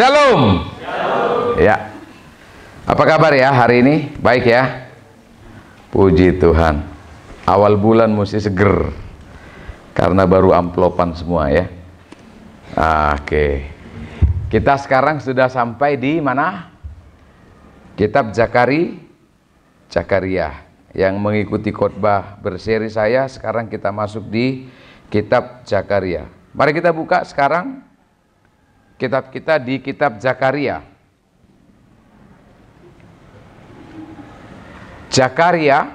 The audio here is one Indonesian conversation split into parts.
Shalom. Ya. Apa kabar ya hari ini? Baik ya. Puji Tuhan. Awal bulan mesti seger. Karena baru amplopan semua ya. Oke. Kita sekarang sudah sampai di mana? Kitab Zakari Zakaria yang mengikuti khotbah berseri saya sekarang kita masuk di kitab Zakaria. Mari kita buka sekarang kitab kita di kitab Zakaria. Zakaria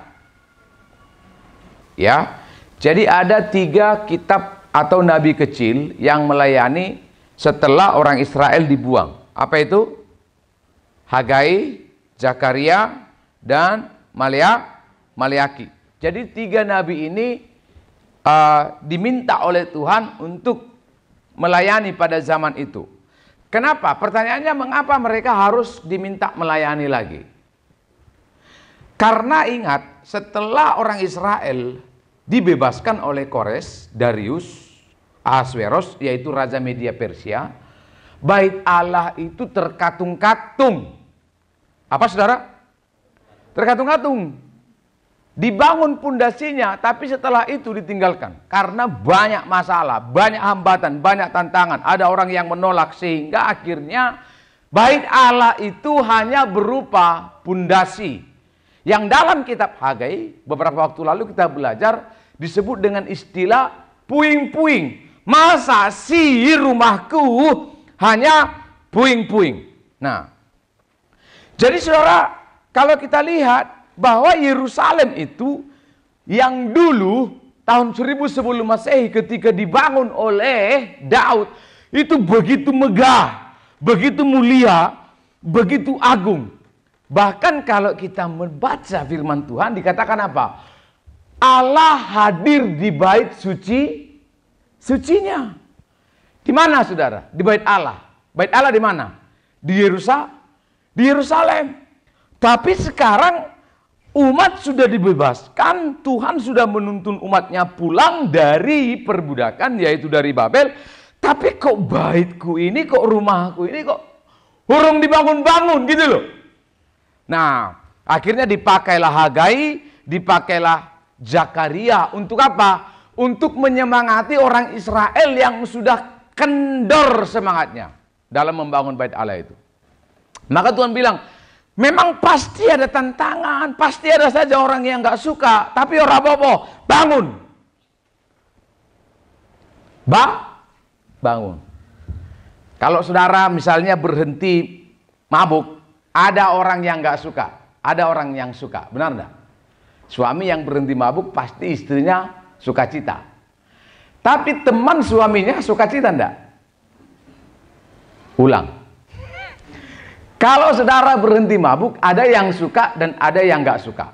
ya. Jadi ada tiga kitab atau nabi kecil yang melayani setelah orang Israel dibuang. Apa itu? Hagai, Zakaria, dan Malia, Maliaki. Jadi tiga nabi ini uh, diminta oleh Tuhan untuk melayani pada zaman itu. Kenapa? Pertanyaannya mengapa mereka harus diminta melayani lagi? Karena ingat, setelah orang Israel dibebaskan oleh Kores, Darius, Ahasveros, yaitu Raja Media Persia, bait Allah itu terkatung-katung. Apa saudara? Terkatung-katung dibangun pundasinya, tapi setelah itu ditinggalkan karena banyak masalah, banyak hambatan, banyak tantangan. Ada orang yang menolak sehingga akhirnya bait Allah itu hanya berupa pundasi. Yang dalam kitab Hagai beberapa waktu lalu kita belajar disebut dengan istilah puing-puing. Masa si rumahku hanya puing-puing. Nah, jadi saudara, kalau kita lihat bahwa Yerusalem itu yang dulu tahun 1000 sebelum Masehi ketika dibangun oleh Daud itu begitu megah, begitu mulia, begitu agung. Bahkan kalau kita membaca firman Tuhan dikatakan apa? Allah hadir di bait suci sucinya. Di mana saudara? Di bait Allah. Bait Allah di mana? Di Yerusalem. Di Yerusalem. Tapi sekarang umat sudah dibebaskan, Tuhan sudah menuntun umatnya pulang dari perbudakan yaitu dari Babel. Tapi kok baitku ini, kok rumahku ini, kok hurung dibangun-bangun gitu loh. Nah, akhirnya dipakailah Hagai, dipakailah Zakaria untuk apa? Untuk menyemangati orang Israel yang sudah kendor semangatnya dalam membangun bait Allah itu. Maka Tuhan bilang, Memang pasti ada tantangan, pasti ada saja orang yang nggak suka. Tapi orang bobo, bangun. Ba, bangun. Kalau saudara misalnya berhenti mabuk, ada orang yang nggak suka, ada orang yang suka, benar nggak? Suami yang berhenti mabuk pasti istrinya suka cita. Tapi teman suaminya suka cita enggak? Ulang. Kalau saudara berhenti mabuk, ada yang suka dan ada yang nggak suka.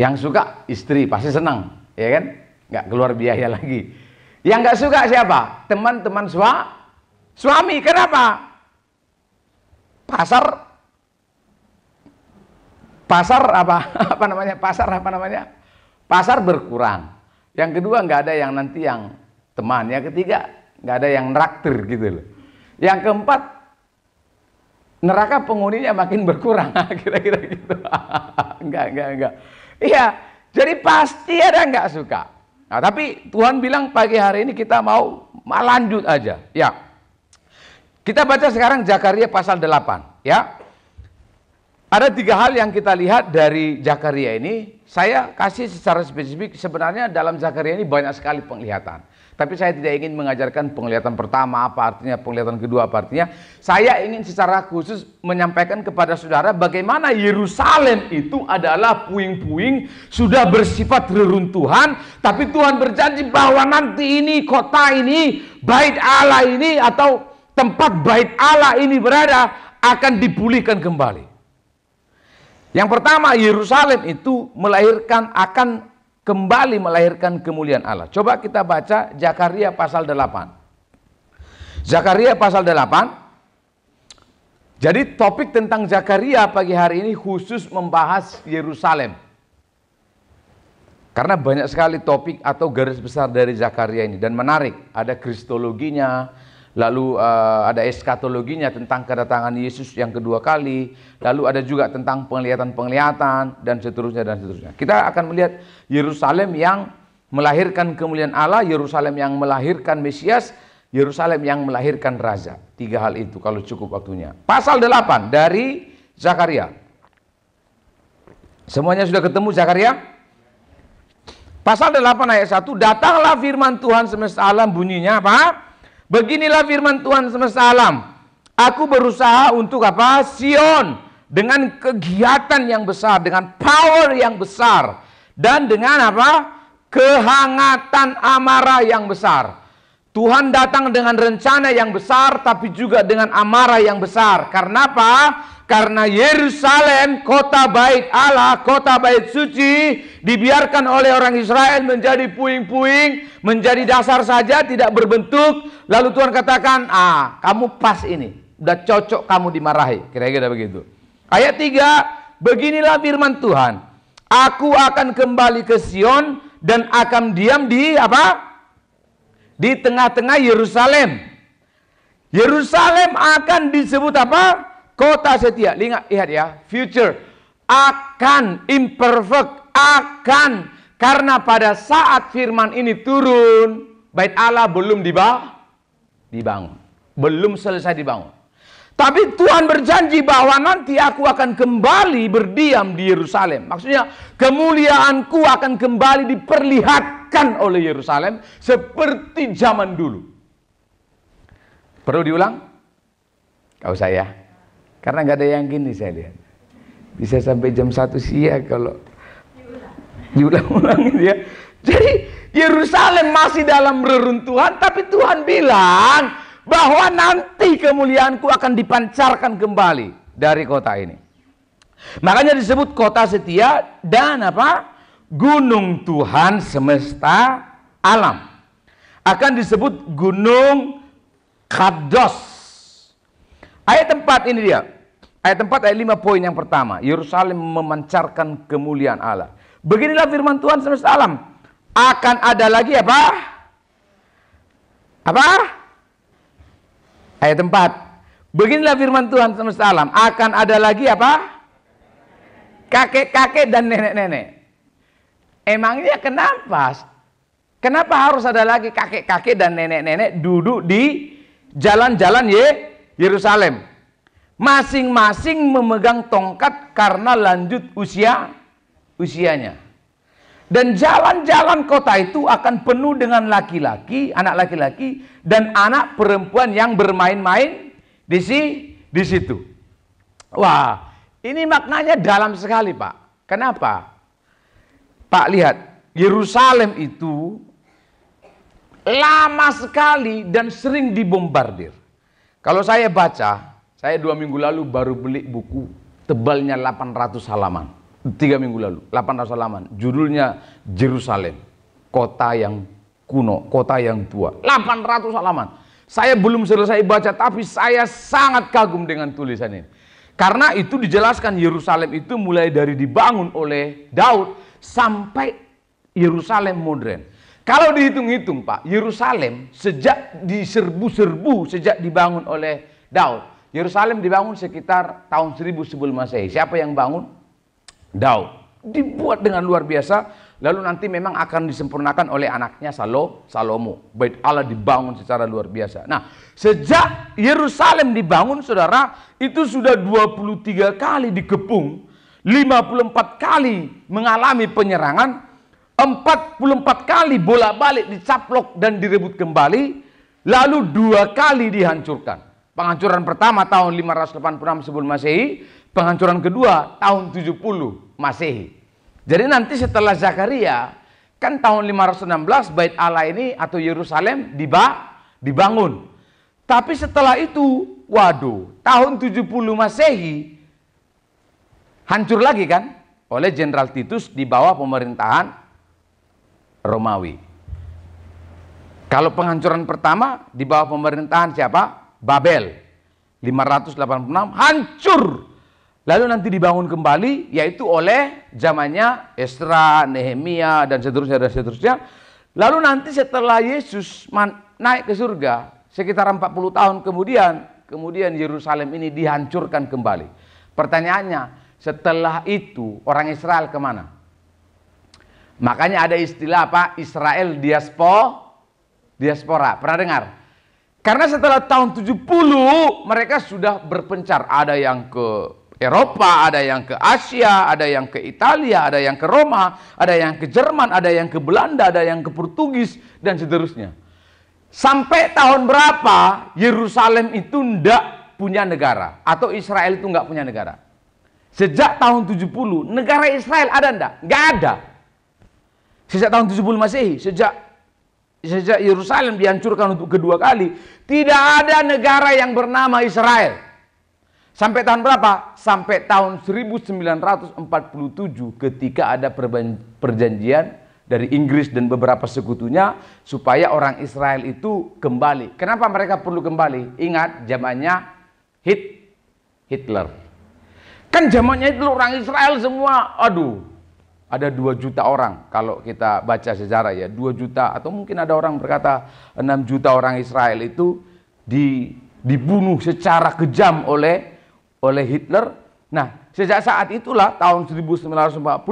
Yang suka istri pasti senang, ya kan? Nggak keluar biaya lagi. Yang nggak suka siapa? Teman-teman sua, suami. Kenapa? Pasar, pasar apa? Apa namanya? Pasar apa namanya? Pasar berkurang. Yang kedua nggak ada yang nanti yang teman. Yang ketiga nggak ada yang raktir gitu loh. Yang keempat neraka penghuninya makin berkurang kira-kira gitu enggak enggak enggak iya jadi pasti ada enggak suka nah tapi Tuhan bilang pagi hari ini kita mau lanjut aja ya kita baca sekarang Zakaria pasal 8 ya ada tiga hal yang kita lihat dari Zakaria ini saya kasih secara spesifik sebenarnya dalam Zakaria ini banyak sekali penglihatan tapi saya tidak ingin mengajarkan penglihatan pertama apa artinya, penglihatan kedua apa artinya. Saya ingin secara khusus menyampaikan kepada saudara bagaimana Yerusalem itu adalah puing-puing sudah bersifat reruntuhan, tapi Tuhan berjanji bahwa nanti ini kota ini, bait Allah ini atau tempat bait Allah ini berada akan dipulihkan kembali. Yang pertama, Yerusalem itu melahirkan akan kembali melahirkan kemuliaan Allah. Coba kita baca Zakaria pasal 8. Zakaria pasal 8. Jadi topik tentang Zakaria pagi hari ini khusus membahas Yerusalem. Karena banyak sekali topik atau garis besar dari Zakaria ini dan menarik, ada kristologinya, lalu uh, ada eskatologinya tentang kedatangan Yesus yang kedua kali, lalu ada juga tentang penglihatan-penglihatan dan seterusnya dan seterusnya. Kita akan melihat Yerusalem yang melahirkan kemuliaan Allah, Yerusalem yang melahirkan Mesias, Yerusalem yang melahirkan raja. Tiga hal itu kalau cukup waktunya. Pasal 8 dari Zakaria. Semuanya sudah ketemu Zakaria? Pasal 8 ayat 1, datanglah firman Tuhan semesta alam bunyinya apa? Beginilah firman Tuhan semesta alam. Aku berusaha untuk apa? Sion dengan kegiatan yang besar, dengan power yang besar dan dengan apa? kehangatan amarah yang besar. Tuhan datang dengan rencana yang besar tapi juga dengan amarah yang besar. Karena apa? karena Yerusalem, kota bait Allah, kota bait suci, dibiarkan oleh orang Israel menjadi puing-puing, menjadi dasar saja, tidak berbentuk. Lalu Tuhan katakan, ah, kamu pas ini, udah cocok kamu dimarahi. Kira-kira gitu, begitu. Ayat 3, beginilah firman Tuhan. Aku akan kembali ke Sion dan akan diam di apa? Di tengah-tengah Yerusalem. Yerusalem akan disebut apa? Kota setia, lihat, lihat ya, future akan imperfect, akan karena pada saat firman ini turun, bait Allah belum dibangun, belum selesai dibangun. Tapi Tuhan berjanji bahwa nanti aku akan kembali berdiam di Yerusalem. Maksudnya kemuliaanku akan kembali diperlihatkan oleh Yerusalem seperti zaman dulu. Perlu diulang? Kau saya. Karena nggak ada yang gini saya lihat. Bisa sampai jam satu siang kalau diulang ulang dia, Jadi Yerusalem masih dalam reruntuhan tapi Tuhan bilang bahwa nanti kemuliaanku akan dipancarkan kembali dari kota ini. Makanya disebut kota setia dan apa? Gunung Tuhan semesta alam. Akan disebut gunung Kados. Ayat tempat ini dia. Ayat 4, ayat 5 poin yang pertama. Yerusalem memancarkan kemuliaan Allah. Beginilah firman Tuhan semesta alam. Akan ada lagi apa? Apa? Ayat 4. Beginilah firman Tuhan semesta alam. Akan ada lagi apa? Kakek-kakek dan nenek-nenek. Emangnya kenapa? Kenapa harus ada lagi kakek-kakek dan nenek-nenek duduk di jalan-jalan Ye Yerusalem? masing-masing memegang tongkat karena lanjut usia usianya. Dan jalan-jalan kota itu akan penuh dengan laki-laki, anak laki-laki dan anak perempuan yang bermain-main di si, di situ. Wah, ini maknanya dalam sekali, Pak. Kenapa? Pak lihat, Yerusalem itu lama sekali dan sering dibombardir. Kalau saya baca, saya dua minggu lalu baru beli buku tebalnya 800 halaman. Tiga minggu lalu, 800 halaman. Judulnya Jerusalem, kota yang kuno, kota yang tua. 800 halaman. Saya belum selesai baca, tapi saya sangat kagum dengan tulisan ini. Karena itu dijelaskan Yerusalem itu mulai dari dibangun oleh Daud sampai Yerusalem modern. Kalau dihitung-hitung Pak, Yerusalem sejak diserbu-serbu, sejak dibangun oleh Daud Yerusalem dibangun sekitar tahun 1000 sebelum Masehi. Siapa yang bangun? Daud. Dibuat dengan luar biasa, lalu nanti memang akan disempurnakan oleh anaknya Salo, Salomo. Bait Allah dibangun secara luar biasa. Nah, sejak Yerusalem dibangun, Saudara, itu sudah 23 kali dikepung, 54 kali mengalami penyerangan, 44 kali bola balik dicaplok dan direbut kembali, lalu dua kali dihancurkan. Penghancuran pertama tahun 586 sebelum Masehi, penghancuran kedua tahun 70 Masehi. Jadi nanti setelah Zakaria, kan tahun 516 Bait Allah ini atau Yerusalem dibangun. Tapi setelah itu, waduh, tahun 70 Masehi hancur lagi kan oleh Jenderal Titus di bawah pemerintahan Romawi. Kalau penghancuran pertama di bawah pemerintahan siapa? Babel 586 hancur. Lalu nanti dibangun kembali yaitu oleh zamannya Esra, Nehemia dan seterusnya dan seterusnya. Lalu nanti setelah Yesus naik ke surga sekitar 40 tahun kemudian, kemudian Yerusalem ini dihancurkan kembali. Pertanyaannya, setelah itu orang Israel kemana? Makanya ada istilah apa? Israel diaspora. Diaspora. Pernah dengar? Karena setelah tahun 70 mereka sudah berpencar. Ada yang ke Eropa, ada yang ke Asia, ada yang ke Italia, ada yang ke Roma, ada yang ke Jerman, ada yang ke Belanda, ada yang ke Portugis, dan seterusnya. Sampai tahun berapa Yerusalem itu tidak punya negara atau Israel itu nggak punya negara? Sejak tahun 70 negara Israel ada ndak? Gak ada. Sejak tahun 70 Masehi, sejak sejak Yerusalem dihancurkan untuk kedua kali, tidak ada negara yang bernama Israel. Sampai tahun berapa? Sampai tahun 1947 ketika ada perjanjian dari Inggris dan beberapa sekutunya supaya orang Israel itu kembali. Kenapa mereka perlu kembali? Ingat zamannya Hit Hitler. Kan zamannya itu orang Israel semua, aduh, ada dua juta orang kalau kita baca sejarah ya dua juta atau mungkin ada orang berkata enam juta orang Israel itu di, dibunuh secara kejam oleh oleh Hitler nah sejak saat itulah tahun 1945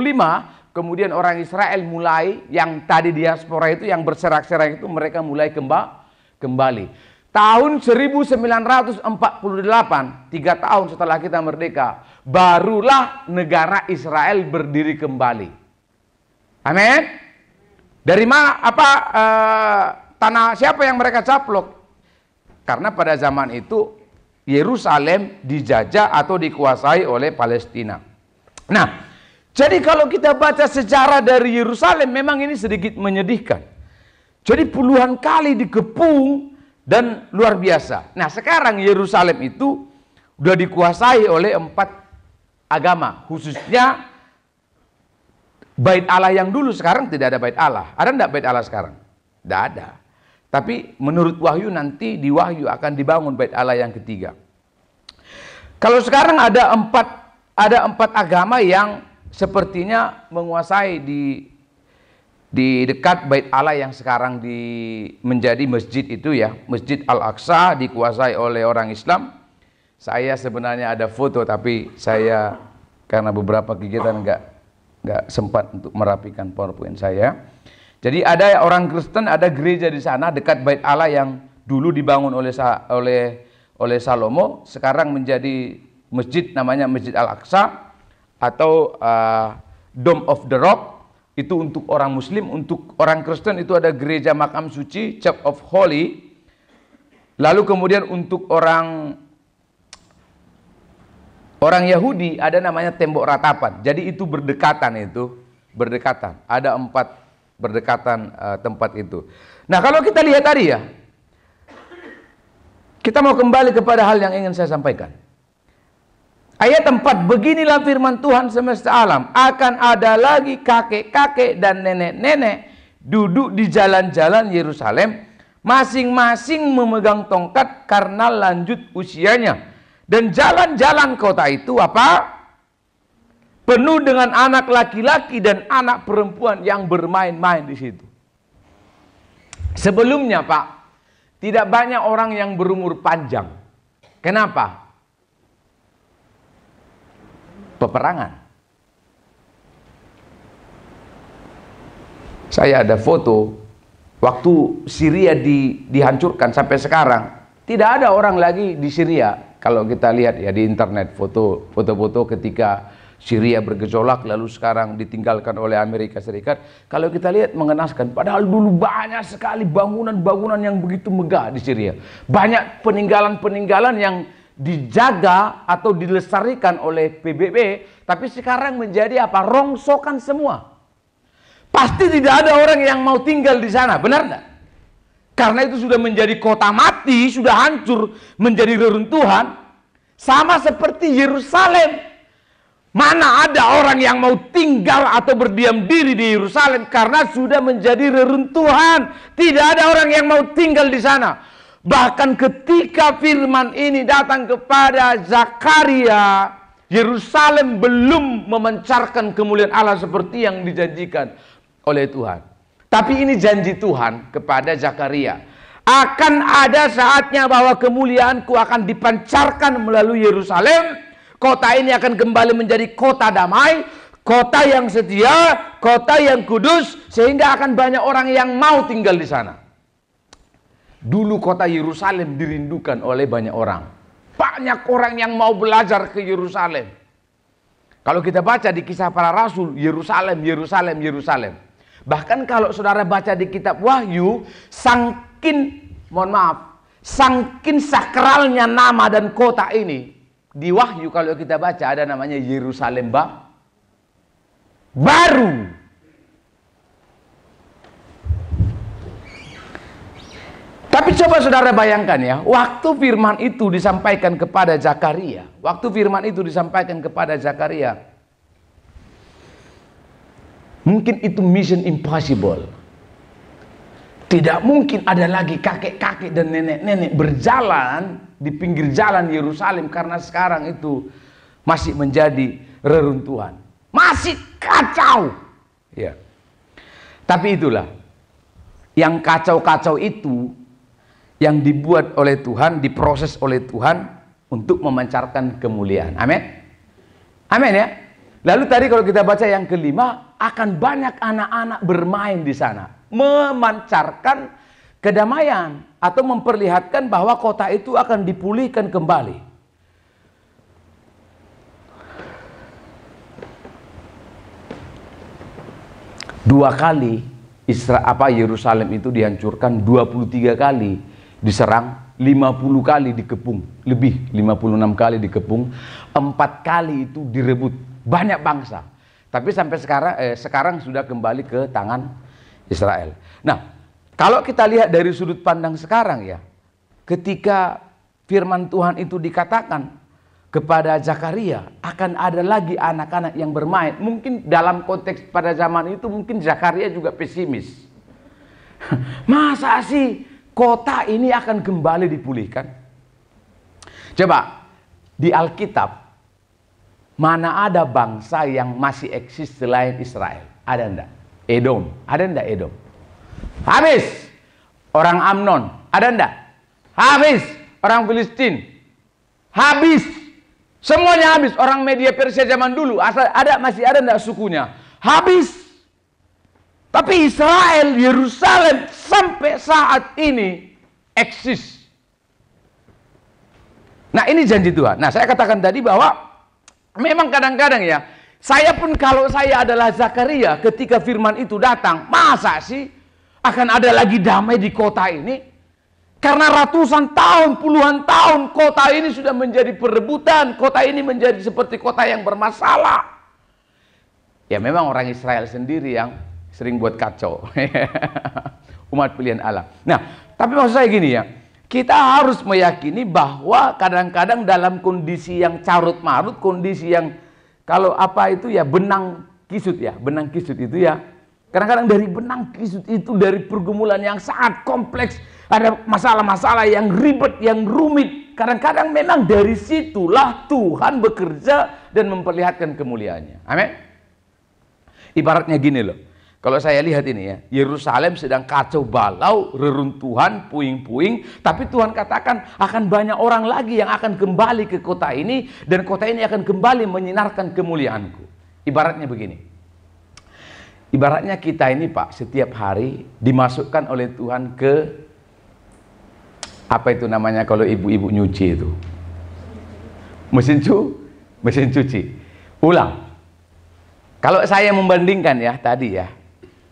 kemudian orang Israel mulai yang tadi diaspora itu yang berserak-serak itu mereka mulai kemba, kembali tahun 1948 tiga tahun setelah kita merdeka barulah negara Israel berdiri kembali. Amin. Dari mana apa eh, tanah siapa yang mereka caplok? Karena pada zaman itu Yerusalem dijajah atau dikuasai oleh Palestina. Nah, jadi kalau kita baca sejarah dari Yerusalem memang ini sedikit menyedihkan. Jadi puluhan kali dikepung dan luar biasa. Nah, sekarang Yerusalem itu sudah dikuasai oleh empat agama, khususnya bait Allah yang dulu sekarang tidak ada bait Allah. Ada tidak bait Allah sekarang? Tidak ada. Tapi menurut wahyu nanti di wahyu akan dibangun bait Allah yang ketiga. Kalau sekarang ada empat ada empat agama yang sepertinya menguasai di di dekat bait Allah yang sekarang di menjadi masjid itu ya, Masjid Al-Aqsa dikuasai oleh orang Islam. Saya sebenarnya ada foto tapi saya karena beberapa kegiatan nggak nggak sempat untuk merapikan PowerPoint saya. Jadi ada orang Kristen, ada gereja di sana dekat Bait Allah yang dulu dibangun oleh oleh oleh Salomo, sekarang menjadi masjid namanya Masjid Al-Aqsa atau uh, Dome of the Rock itu untuk orang muslim, untuk orang Kristen itu ada gereja makam suci, Church of Holy. Lalu kemudian untuk orang Orang Yahudi ada namanya tembok ratapan. Jadi itu berdekatan itu, berdekatan. Ada empat berdekatan uh, tempat itu. Nah kalau kita lihat tadi ya, kita mau kembali kepada hal yang ingin saya sampaikan. Ayat 4, beginilah firman Tuhan semesta alam, akan ada lagi kakek-kakek dan nenek-nenek duduk di jalan-jalan Yerusalem, masing-masing memegang tongkat karena lanjut usianya dan jalan-jalan kota itu apa? Penuh dengan anak laki-laki dan anak perempuan yang bermain-main di situ. Sebelumnya Pak, tidak banyak orang yang berumur panjang. Kenapa? Peperangan. Saya ada foto waktu Syria di, dihancurkan sampai sekarang. Tidak ada orang lagi di Syria kalau kita lihat ya di internet foto foto ketika Syria bergejolak lalu sekarang ditinggalkan oleh Amerika Serikat. Kalau kita lihat mengenaskan padahal dulu banyak sekali bangunan-bangunan yang begitu megah di Syria. Banyak peninggalan-peninggalan yang dijaga atau dilestarikan oleh PBB tapi sekarang menjadi apa? rongsokan semua. Pasti tidak ada orang yang mau tinggal di sana, benar tidak? Karena itu sudah menjadi kota mati, sudah hancur, menjadi reruntuhan. Sama seperti Yerusalem. Mana ada orang yang mau tinggal atau berdiam diri di Yerusalem karena sudah menjadi reruntuhan. Tidak ada orang yang mau tinggal di sana. Bahkan ketika firman ini datang kepada Zakaria, Yerusalem belum memancarkan kemuliaan Allah seperti yang dijanjikan oleh Tuhan. Tapi ini janji Tuhan kepada Zakaria. Akan ada saatnya bahwa kemuliaanku akan dipancarkan melalui Yerusalem. Kota ini akan kembali menjadi kota damai, kota yang setia, kota yang kudus, sehingga akan banyak orang yang mau tinggal di sana. Dulu kota Yerusalem dirindukan oleh banyak orang. Banyak orang yang mau belajar ke Yerusalem. Kalau kita baca di kisah para rasul, Yerusalem, Yerusalem, Yerusalem. Bahkan kalau saudara baca di kitab Wahyu, sangkin, mohon maaf, sangkin sakralnya nama dan kota ini. Di Wahyu kalau kita baca ada namanya Yerusalem ba, baru. Tapi coba saudara bayangkan ya, waktu firman itu disampaikan kepada Zakaria, waktu firman itu disampaikan kepada Zakaria, Mungkin itu mission impossible. Tidak mungkin ada lagi kakek-kakek dan nenek-nenek berjalan di pinggir jalan Yerusalem karena sekarang itu masih menjadi reruntuhan. Masih kacau. Ya. Tapi itulah yang kacau-kacau itu yang dibuat oleh Tuhan, diproses oleh Tuhan untuk memancarkan kemuliaan. Amin. Amin ya. Lalu tadi kalau kita baca yang kelima, akan banyak anak-anak bermain di sana. Memancarkan kedamaian. Atau memperlihatkan bahwa kota itu akan dipulihkan kembali. Dua kali Isra apa Yerusalem itu dihancurkan 23 kali diserang 50 kali dikepung lebih 56 kali dikepung empat kali itu direbut banyak bangsa. Tapi sampai sekarang eh, sekarang sudah kembali ke tangan Israel. Nah, kalau kita lihat dari sudut pandang sekarang ya, ketika firman Tuhan itu dikatakan kepada Zakaria akan ada lagi anak-anak yang bermain. Mungkin dalam konteks pada zaman itu mungkin Zakaria juga pesimis. Masa sih kota ini akan kembali dipulihkan? Coba di Alkitab Mana ada bangsa yang masih eksis selain Israel? Ada enggak? Edom. Ada enggak Edom? Habis. Orang Amnon. Ada enggak? Habis. Orang Filistin. Habis. Semuanya habis. Orang media Persia zaman dulu. Asal ada masih ada enggak sukunya? Habis. Tapi Israel, Yerusalem sampai saat ini eksis. Nah ini janji Tuhan. Nah saya katakan tadi bahwa Memang kadang-kadang ya, saya pun kalau saya adalah Zakaria ketika firman itu datang, masa sih akan ada lagi damai di kota ini? Karena ratusan tahun, puluhan tahun kota ini sudah menjadi perebutan, kota ini menjadi seperti kota yang bermasalah. Ya memang orang Israel sendiri yang sering buat kacau. Umat pilihan Allah. Nah, tapi maksud saya gini ya, kita harus meyakini bahwa kadang-kadang dalam kondisi yang carut marut, kondisi yang kalau apa itu ya benang kisut ya, benang kisut itu ya. Kadang-kadang dari benang kisut itu dari pergumulan yang sangat kompleks, ada masalah-masalah yang ribet, yang rumit. Kadang-kadang memang dari situlah Tuhan bekerja dan memperlihatkan kemuliaannya. Amin. Ibaratnya gini loh. Kalau saya lihat ini ya, Yerusalem sedang kacau balau, reruntuhan, puing-puing, tapi Tuhan katakan akan banyak orang lagi yang akan kembali ke kota ini dan kota ini akan kembali menyinarkan kemuliaanku. Ibaratnya begini. Ibaratnya kita ini Pak, setiap hari dimasukkan oleh Tuhan ke apa itu namanya kalau ibu-ibu nyuci itu? Mesin cu, mesin cuci. Ulang. Kalau saya membandingkan ya tadi ya,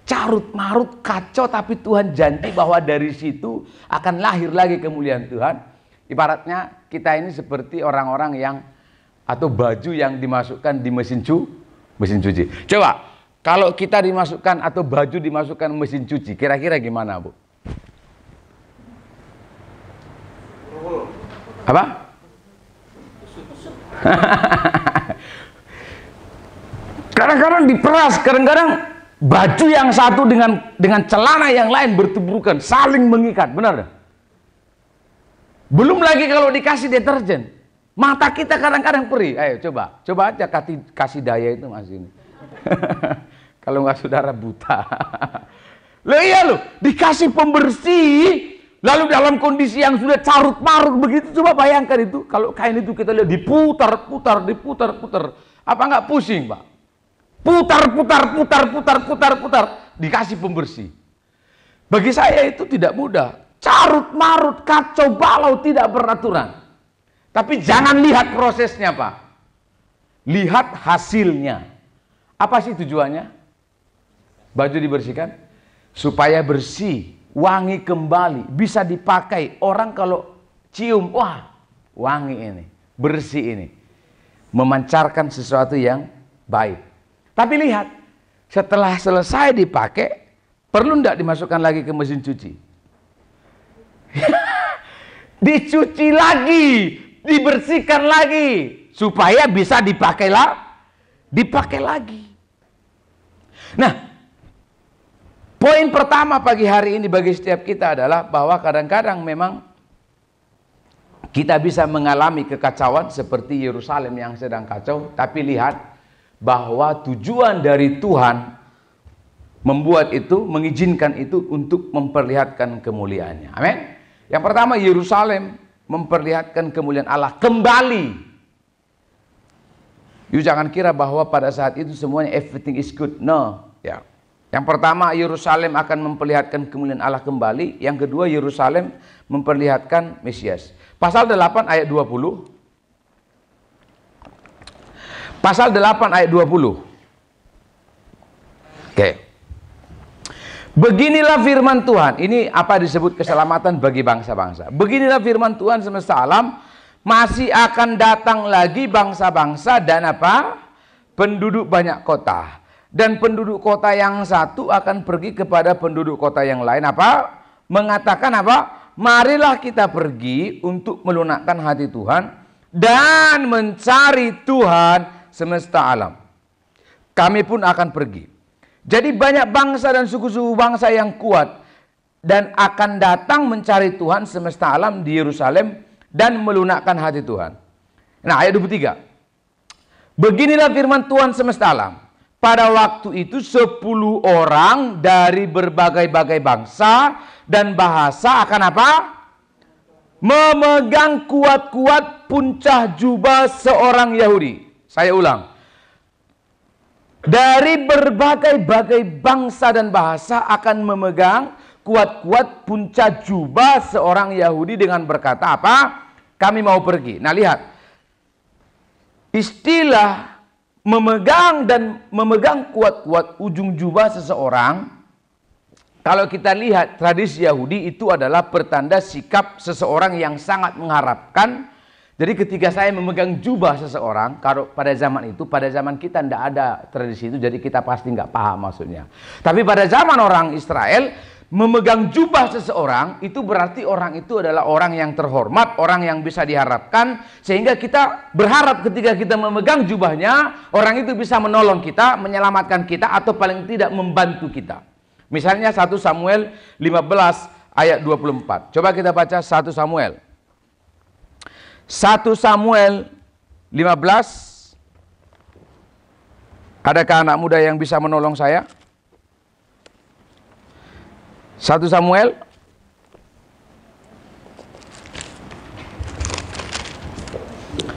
carut marut kacau tapi Tuhan janji bahwa dari situ akan lahir lagi kemuliaan Tuhan. Ibaratnya kita ini seperti orang-orang yang atau baju yang dimasukkan di mesin cu mesin cuci. Coba kalau kita dimasukkan atau baju dimasukkan mesin cuci, kira-kira gimana, Bu? Apa? Kadang-kadang diperas, kadang-kadang baju yang satu dengan dengan celana yang lain bertuburkan, saling mengikat, benar gak? Belum lagi kalau dikasih deterjen, mata kita kadang-kadang perih. Ayo coba, coba aja kasih, kasih daya itu mas ini. kalau nggak saudara buta. lo iya lo, dikasih pembersih, lalu dalam kondisi yang sudah carut marut begitu, coba bayangkan itu. Kalau kain itu kita lihat diputar, putar, diputar, putar, apa nggak pusing pak? Putar, putar, putar, putar, putar, putar. Dikasih pembersih. Bagi saya itu tidak mudah. Carut marut, kacau balau, tidak beraturan. Tapi jangan lihat prosesnya Pak. Lihat hasilnya. Apa sih tujuannya? Baju dibersihkan? Supaya bersih, wangi kembali, bisa dipakai. Orang kalau cium, wah wangi ini, bersih ini. Memancarkan sesuatu yang baik. Tapi lihat, setelah selesai dipakai, perlu tidak dimasukkan lagi ke mesin cuci? Dicuci lagi, dibersihkan lagi, supaya bisa dipakai lah, dipakai lagi. Nah, poin pertama pagi hari ini bagi setiap kita adalah bahwa kadang-kadang memang kita bisa mengalami kekacauan seperti Yerusalem yang sedang kacau, tapi lihat bahwa tujuan dari Tuhan membuat itu, mengizinkan itu untuk memperlihatkan kemuliaannya. Amin. Yang pertama Yerusalem memperlihatkan kemuliaan Allah kembali. You jangan kira bahwa pada saat itu semuanya everything is good. No. Ya. Yang pertama Yerusalem akan memperlihatkan kemuliaan Allah kembali. Yang kedua Yerusalem memperlihatkan Mesias. Pasal 8 ayat 20 Pasal 8 ayat 20. Oke. Beginilah firman Tuhan. Ini apa disebut keselamatan bagi bangsa-bangsa. Beginilah firman Tuhan semesta alam. Masih akan datang lagi bangsa-bangsa dan apa? Penduduk banyak kota. Dan penduduk kota yang satu akan pergi kepada penduduk kota yang lain. Apa? Mengatakan apa? Marilah kita pergi untuk melunakkan hati Tuhan. Dan mencari Tuhan semesta alam. Kami pun akan pergi. Jadi banyak bangsa dan suku-suku bangsa yang kuat dan akan datang mencari Tuhan semesta alam di Yerusalem dan melunakkan hati Tuhan. Nah, ayat 23. Beginilah firman Tuhan semesta alam. Pada waktu itu sepuluh orang dari berbagai-bagai bangsa dan bahasa akan apa? Memegang kuat-kuat puncak jubah seorang Yahudi. Saya ulang. Dari berbagai-bagai bangsa dan bahasa akan memegang kuat-kuat punca jubah seorang Yahudi dengan berkata apa? Kami mau pergi. Nah lihat. Istilah memegang dan memegang kuat-kuat ujung jubah seseorang. Kalau kita lihat tradisi Yahudi itu adalah pertanda sikap seseorang yang sangat mengharapkan jadi ketika saya memegang jubah seseorang, kalau pada zaman itu, pada zaman kita tidak ada tradisi itu, jadi kita pasti nggak paham maksudnya. Tapi pada zaman orang Israel, memegang jubah seseorang itu berarti orang itu adalah orang yang terhormat, orang yang bisa diharapkan, sehingga kita berharap ketika kita memegang jubahnya, orang itu bisa menolong kita, menyelamatkan kita, atau paling tidak membantu kita. Misalnya 1 Samuel 15 ayat 24. Coba kita baca 1 Samuel 1 Samuel 15. Adakah anak muda yang bisa menolong saya? 1 Samuel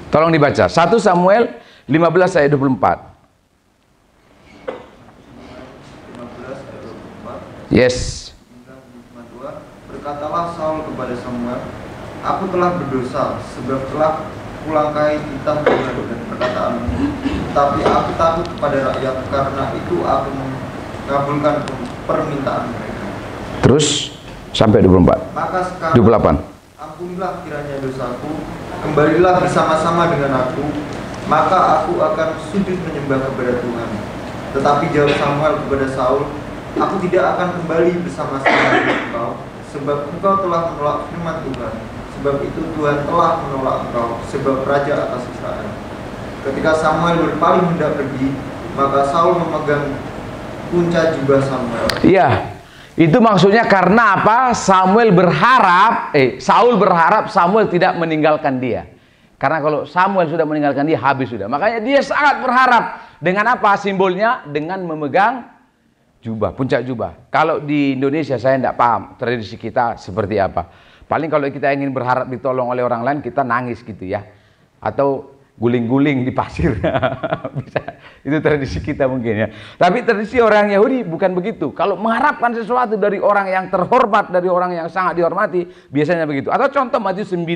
Tolong dibaca. 1 Samuel 15 ayat 24. Yes. Berkatalah Saul kepada Samuel, Aku telah berdosa sebab telah kulangkai titah dan perkataanmu. Tapi aku takut kepada rakyat karena itu aku mengabulkan permintaan mereka. Terus sampai 24. Maka sekarang 28. bilang kiranya dosaku, kembalilah bersama-sama dengan aku, maka aku akan sujud menyembah kepada Tuhan. Tetapi jawab Samuel kepada Saul, aku tidak akan kembali bersama-sama dengan engkau, sebab engkau telah menolak firman Tuhan Sebab itu Tuhan telah menolak engkau sebab raja atas Israel. Ketika Samuel berpaling hendak pergi, maka Saul memegang punca jubah Samuel. Iya. Itu maksudnya karena apa? Samuel berharap, eh Saul berharap Samuel tidak meninggalkan dia. Karena kalau Samuel sudah meninggalkan dia habis sudah. Makanya dia sangat berharap dengan apa simbolnya? Dengan memegang jubah, puncak jubah. Kalau di Indonesia saya tidak paham tradisi kita seperti apa. Paling kalau kita ingin berharap ditolong oleh orang lain, kita nangis gitu ya. Atau guling-guling di pasir. Bisa. Itu tradisi kita mungkin ya. Tapi tradisi orang Yahudi bukan begitu. Kalau mengharapkan sesuatu dari orang yang terhormat, dari orang yang sangat dihormati, biasanya begitu. Atau contoh Matius 9.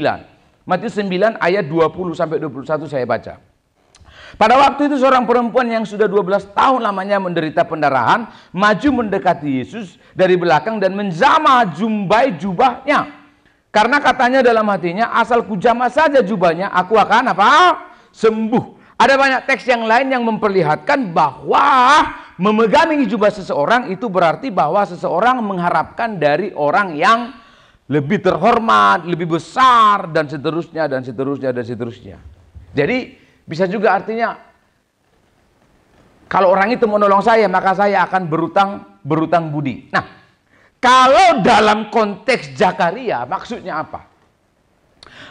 Matius 9 ayat 20 sampai 21 saya baca. Pada waktu itu seorang perempuan yang sudah 12 tahun lamanya menderita pendarahan maju mendekati Yesus dari belakang dan menjamah jumbai jubahnya. Karena katanya dalam hatinya, asal kujama saja jubahnya, aku akan apa? Sembuh. Ada banyak teks yang lain yang memperlihatkan bahwa memegangi jubah seseorang itu berarti bahwa seseorang mengharapkan dari orang yang lebih terhormat, lebih besar, dan seterusnya, dan seterusnya, dan seterusnya. Jadi bisa juga artinya kalau orang itu menolong saya maka saya akan berutang berutang budi. Nah, kalau dalam konteks Zakaria, maksudnya apa?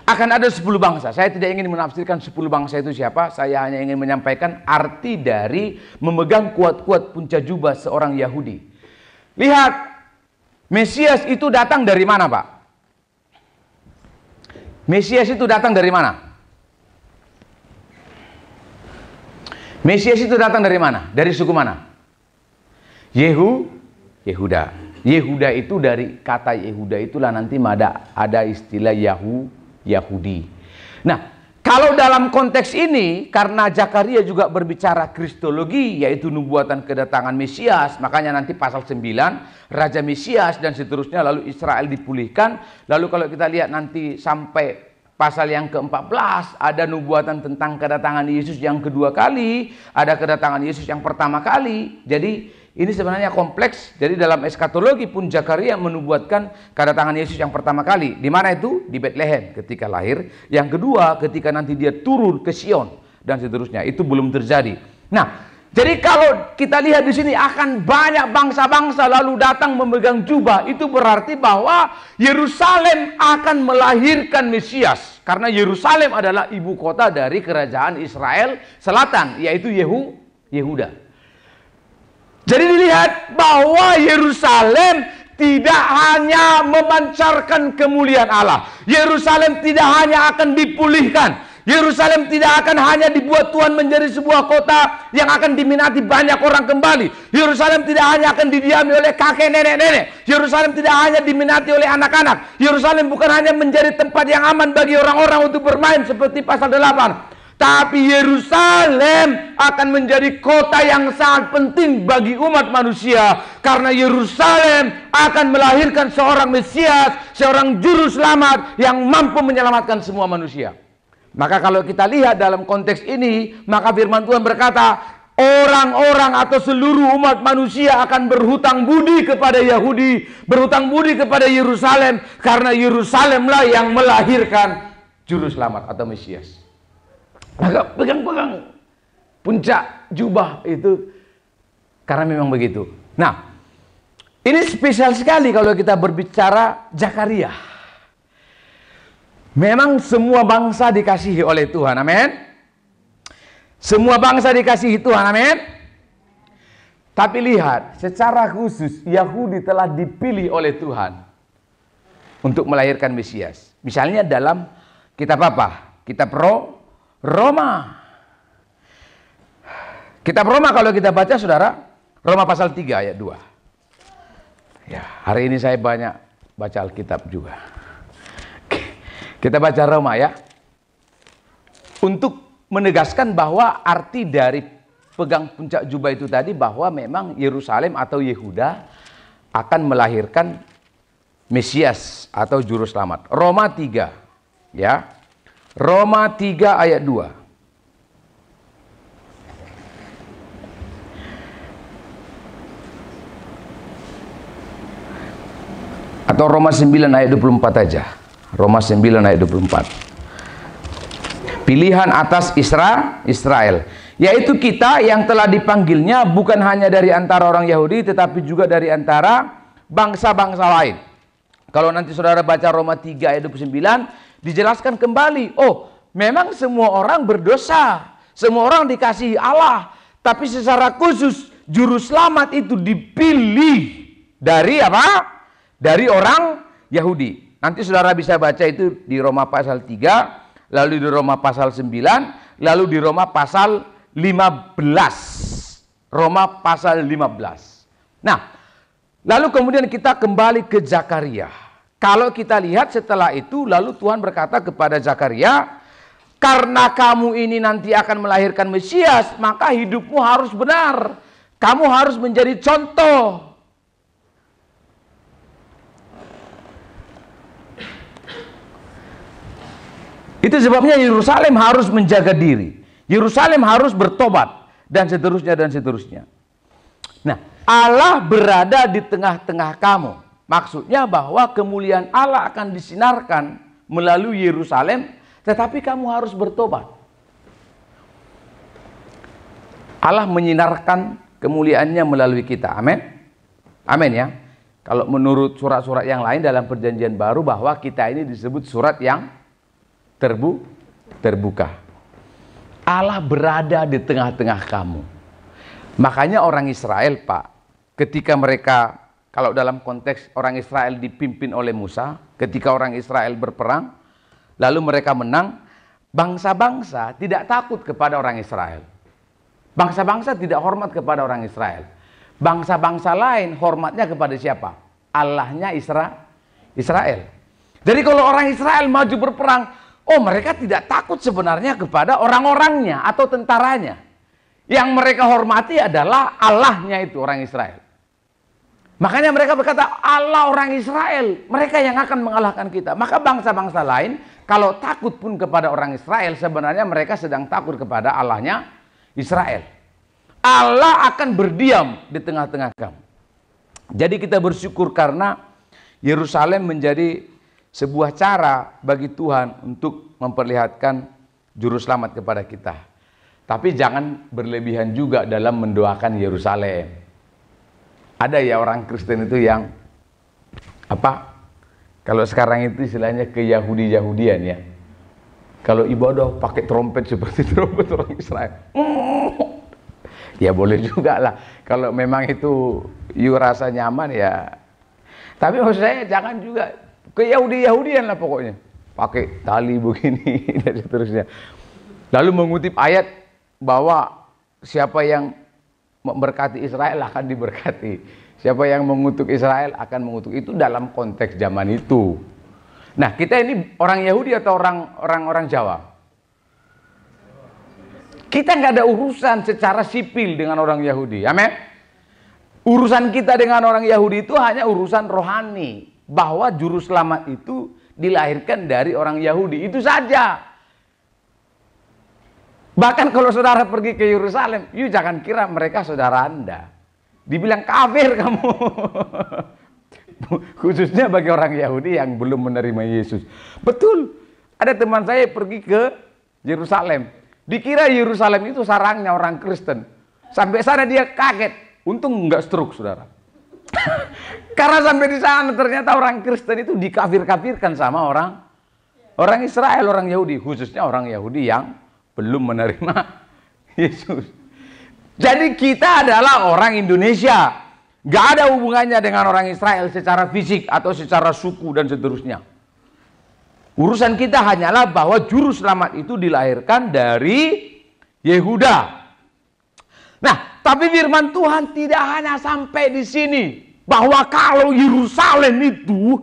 Akan ada 10 bangsa. Saya tidak ingin menafsirkan 10 bangsa itu siapa. Saya hanya ingin menyampaikan arti dari memegang kuat-kuat punca jubah seorang Yahudi. Lihat, Mesias itu datang dari mana, Pak? Mesias itu datang dari mana? Mesias itu datang dari mana? Dari suku mana? Yehu, Yehuda. Yehuda itu dari kata Yehuda itulah nanti ada ada istilah Yahu Yahudi. Nah, kalau dalam konteks ini karena Zakaria juga berbicara kristologi yaitu nubuatan kedatangan Mesias, makanya nanti pasal 9 raja Mesias dan seterusnya lalu Israel dipulihkan. Lalu kalau kita lihat nanti sampai pasal yang ke-14 ada nubuatan tentang kedatangan Yesus yang kedua kali, ada kedatangan Yesus yang pertama kali. Jadi ini sebenarnya kompleks. Jadi dalam eskatologi pun Zakaria menubuatkan kedatangan Yesus yang pertama kali. Di mana itu? Di Bethlehem ketika lahir. Yang kedua ketika nanti dia turun ke Sion dan seterusnya. Itu belum terjadi. Nah, jadi kalau kita lihat di sini akan banyak bangsa-bangsa lalu datang memegang jubah, itu berarti bahwa Yerusalem akan melahirkan Mesias. Karena Yerusalem adalah ibu kota dari kerajaan Israel Selatan, yaitu Yehu Yehuda. Jadi dilihat bahwa Yerusalem tidak hanya memancarkan kemuliaan Allah. Yerusalem tidak hanya akan dipulihkan. Yerusalem tidak akan hanya dibuat Tuhan menjadi sebuah kota yang akan diminati banyak orang kembali. Yerusalem tidak hanya akan didiami oleh kakek nenek-nenek. Yerusalem tidak hanya diminati oleh anak-anak. Yerusalem bukan hanya menjadi tempat yang aman bagi orang-orang untuk bermain seperti pasal 8. Tapi Yerusalem akan menjadi kota yang sangat penting bagi umat manusia. Karena Yerusalem akan melahirkan seorang Mesias, seorang juru selamat yang mampu menyelamatkan semua manusia. Maka kalau kita lihat dalam konteks ini, maka firman Tuhan berkata, orang-orang atau seluruh umat manusia akan berhutang budi kepada Yahudi, berhutang budi kepada Yerusalem karena Yerusalemlah yang melahirkan juru selamat atau Mesias agak pegang-pegang puncak jubah itu karena memang begitu. Nah, ini spesial sekali kalau kita berbicara Zakaria. Memang semua bangsa dikasihi oleh Tuhan, amin. Semua bangsa dikasihi Tuhan, amin. Tapi lihat, secara khusus Yahudi telah dipilih oleh Tuhan untuk melahirkan Mesias. Misalnya dalam kitab apa? Kitab Roh Roma. Kitab Roma kalau kita baca saudara, Roma pasal 3 ayat 2. Ya, hari ini saya banyak baca Alkitab juga. Kita baca Roma ya. Untuk menegaskan bahwa arti dari pegang puncak jubah itu tadi bahwa memang Yerusalem atau Yehuda akan melahirkan Mesias atau juru selamat. Roma 3 ya. Roma 3 ayat 2. Atau Roma 9 ayat 24 aja. Roma 9 ayat 24. Pilihan atas Isra, Israel. Yaitu kita yang telah dipanggilnya bukan hanya dari antara orang Yahudi tetapi juga dari antara bangsa-bangsa lain. Kalau nanti saudara baca Roma 3 ayat 29, Dijelaskan kembali, oh memang semua orang berdosa. Semua orang dikasihi Allah. Tapi secara khusus juru selamat itu dipilih dari apa? Dari orang Yahudi. Nanti saudara bisa baca itu di Roma pasal 3, lalu di Roma pasal 9, lalu di Roma pasal 15. Roma pasal 15. Nah, lalu kemudian kita kembali ke Zakaria. Kalau kita lihat setelah itu lalu Tuhan berkata kepada Zakaria, "Karena kamu ini nanti akan melahirkan Mesias, maka hidupmu harus benar. Kamu harus menjadi contoh." Itu sebabnya Yerusalem harus menjaga diri. Yerusalem harus bertobat dan seterusnya dan seterusnya. Nah, Allah berada di tengah-tengah kamu. Maksudnya bahwa kemuliaan Allah akan disinarkan melalui Yerusalem, tetapi kamu harus bertobat. Allah menyinarkan kemuliaannya melalui kita. Amin. Amin ya. Kalau menurut surat-surat yang lain dalam perjanjian baru bahwa kita ini disebut surat yang terbu terbuka. Allah berada di tengah-tengah kamu. Makanya orang Israel, Pak, ketika mereka kalau dalam konteks orang Israel dipimpin oleh Musa, ketika orang Israel berperang, lalu mereka menang, bangsa-bangsa tidak takut kepada orang Israel. Bangsa-bangsa tidak hormat kepada orang Israel. Bangsa-bangsa lain hormatnya kepada siapa? Allahnya Isra Israel. Jadi kalau orang Israel maju berperang, oh mereka tidak takut sebenarnya kepada orang-orangnya atau tentaranya. Yang mereka hormati adalah Allahnya itu orang Israel. Makanya mereka berkata, Allah orang Israel, mereka yang akan mengalahkan kita. Maka bangsa-bangsa lain, kalau takut pun kepada orang Israel, sebenarnya mereka sedang takut kepada Allahnya Israel. Allah akan berdiam di tengah-tengah kamu. Jadi kita bersyukur karena Yerusalem menjadi sebuah cara bagi Tuhan untuk memperlihatkan juru selamat kepada kita. Tapi jangan berlebihan juga dalam mendoakan Yerusalem ada ya orang Kristen itu yang apa kalau sekarang itu istilahnya ke Yahudi Yahudian ya kalau ibadah pakai trompet seperti trompet orang Israel ya boleh juga lah kalau memang itu you rasa nyaman ya tapi maksud saya jangan juga ke Yahudi Yahudian lah pokoknya pakai tali begini dan seterusnya lalu mengutip ayat bahwa siapa yang memberkati Israel akan diberkati. Siapa yang mengutuk Israel akan mengutuk itu dalam konteks zaman itu. Nah, kita ini orang Yahudi atau orang orang Jawa? Kita nggak ada urusan secara sipil dengan orang Yahudi. Amin. Urusan kita dengan orang Yahudi itu hanya urusan rohani, bahwa juru selamat itu dilahirkan dari orang Yahudi. Itu saja. Bahkan kalau saudara pergi ke Yerusalem, yuk jangan kira mereka saudara Anda. Dibilang kafir kamu. Khususnya bagi orang Yahudi yang belum menerima Yesus. Betul. Ada teman saya pergi ke Yerusalem. Dikira Yerusalem itu sarangnya orang Kristen. Sampai sana dia kaget. Untung nggak stroke, saudara. Karena sampai di sana ternyata orang Kristen itu dikafir-kafirkan sama orang orang Israel, orang Yahudi, khususnya orang Yahudi yang belum menerima Yesus. Jadi kita adalah orang Indonesia. Gak ada hubungannya dengan orang Israel secara fisik atau secara suku dan seterusnya. Urusan kita hanyalah bahwa juru selamat itu dilahirkan dari Yehuda. Nah, tapi firman Tuhan tidak hanya sampai di sini. Bahwa kalau Yerusalem itu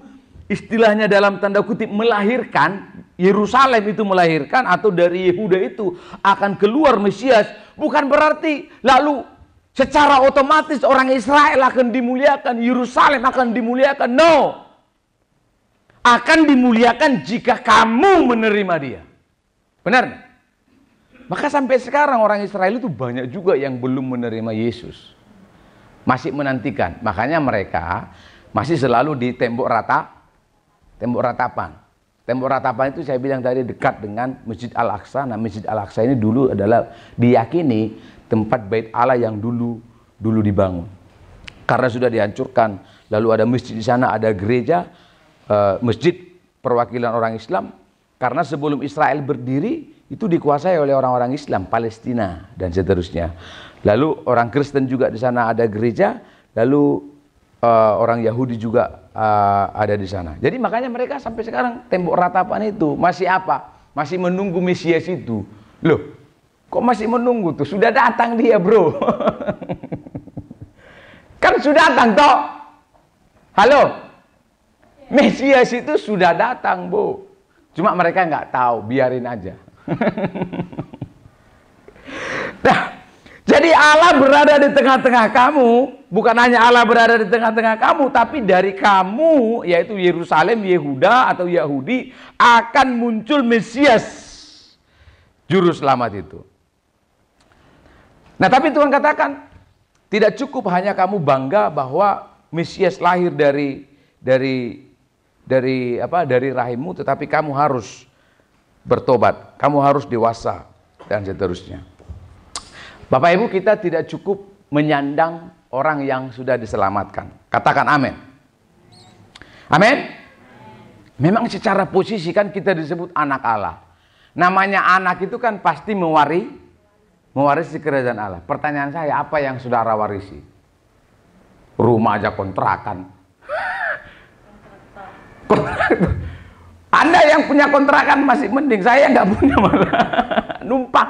istilahnya dalam tanda kutip melahirkan, Yerusalem itu melahirkan atau dari Yehuda itu akan keluar Mesias bukan berarti lalu secara otomatis orang Israel akan dimuliakan, Yerusalem akan dimuliakan. No. Akan dimuliakan jika kamu menerima dia. Benar? Maka sampai sekarang orang Israel itu banyak juga yang belum menerima Yesus. Masih menantikan. Makanya mereka masih selalu di tembok rata, tembok ratapan Tembok ratapan itu saya bilang tadi dekat dengan Masjid Al-Aqsa. Nah, Masjid Al-Aqsa ini dulu adalah diyakini tempat bait Allah yang dulu dulu dibangun. Karena sudah dihancurkan, lalu ada masjid di sana, ada gereja, eh, masjid perwakilan orang Islam. Karena sebelum Israel berdiri itu dikuasai oleh orang-orang Islam, Palestina dan seterusnya. Lalu orang Kristen juga di sana ada gereja, lalu uh, orang Yahudi juga uh, ada di sana. Jadi makanya mereka sampai sekarang tembok ratapan itu masih apa? Masih menunggu Mesias itu. Loh, kok masih menunggu tuh? Sudah datang dia, Bro. kan sudah datang toh? Halo. Mesias itu sudah datang, Bu. Cuma mereka nggak tahu, biarin aja. nah, jadi Allah berada di tengah-tengah kamu, bukan hanya Allah berada di tengah-tengah kamu, tapi dari kamu, yaitu Yerusalem, Yehuda atau Yahudi, akan muncul Mesias, Juru Selamat itu. Nah tapi Tuhan katakan, tidak cukup hanya kamu bangga bahwa Mesias lahir dari dari dari apa dari rahimmu tetapi kamu harus bertobat, kamu harus dewasa dan seterusnya. Bapak Ibu kita tidak cukup menyandang orang yang sudah diselamatkan. Katakan amin. Amin. Memang secara posisi kan kita disebut anak Allah. Namanya anak itu kan pasti mewari, mewarisi kerajaan Allah. Pertanyaan saya, apa yang saudara warisi? Rumah aja kontrakan. Anda yang punya kontrakan masih mending, saya nggak punya malah numpang.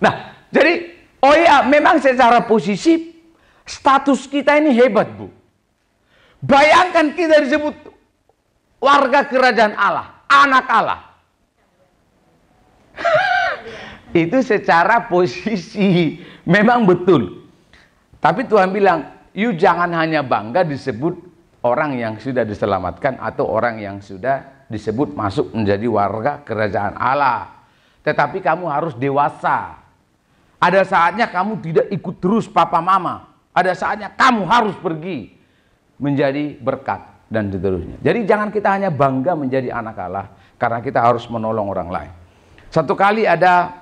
Nah, Oh iya, memang secara posisi status kita ini hebat, Bu. Bayangkan kita disebut warga kerajaan Allah, anak Allah. Itu secara posisi memang betul. Tapi Tuhan bilang, "You jangan hanya bangga disebut orang yang sudah diselamatkan atau orang yang sudah disebut masuk menjadi warga kerajaan Allah." Tetapi kamu harus dewasa ada saatnya kamu tidak ikut terus papa mama. Ada saatnya kamu harus pergi menjadi berkat dan seterusnya. Jadi jangan kita hanya bangga menjadi anak Allah karena kita harus menolong orang lain. Satu kali ada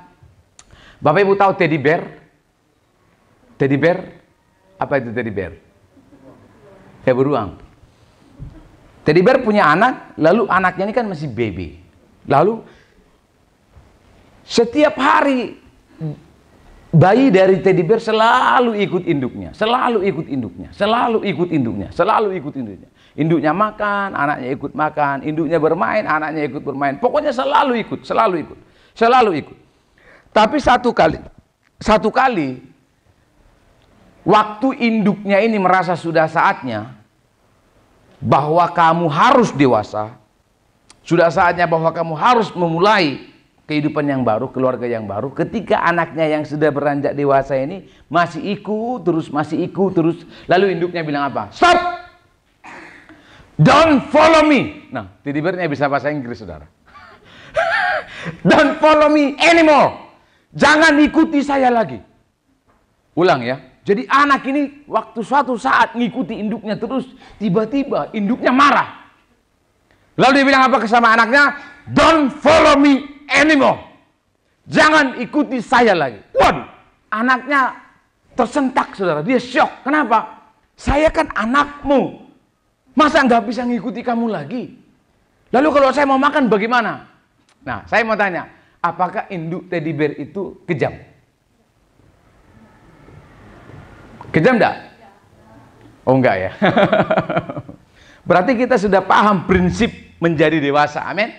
Bapak Ibu tahu teddy bear? Teddy bear? Apa itu teddy bear? Ya beruang. Teddy bear punya anak, lalu anaknya ini kan masih baby. Lalu setiap hari bayi dari teddy bear selalu ikut induknya, selalu ikut induknya, selalu ikut induknya, selalu ikut induknya. Induknya makan, anaknya ikut makan, induknya bermain, anaknya ikut bermain. Pokoknya selalu ikut, selalu ikut, selalu ikut. Tapi satu kali, satu kali waktu induknya ini merasa sudah saatnya bahwa kamu harus dewasa, sudah saatnya bahwa kamu harus memulai kehidupan yang baru, keluarga yang baru, ketika anaknya yang sudah beranjak dewasa ini masih ikut terus, masih ikut terus, lalu induknya bilang apa? Stop! Don't follow me. Nah, tiba-tiba bisa bahasa Inggris, saudara. Don't follow me anymore. Jangan ikuti saya lagi. Ulang ya. Jadi anak ini waktu suatu saat ngikuti induknya terus, tiba-tiba induknya marah. Lalu dia bilang apa sama anaknya? Don't follow me anymore. Jangan ikuti saya lagi. Waduh, anaknya tersentak saudara. Dia shock. Kenapa? Saya kan anakmu. Masa nggak bisa ngikuti kamu lagi? Lalu kalau saya mau makan bagaimana? Nah, saya mau tanya, apakah induk teddy bear itu kejam? Kejam enggak? Oh enggak ya. Berarti kita sudah paham prinsip menjadi dewasa. Amin.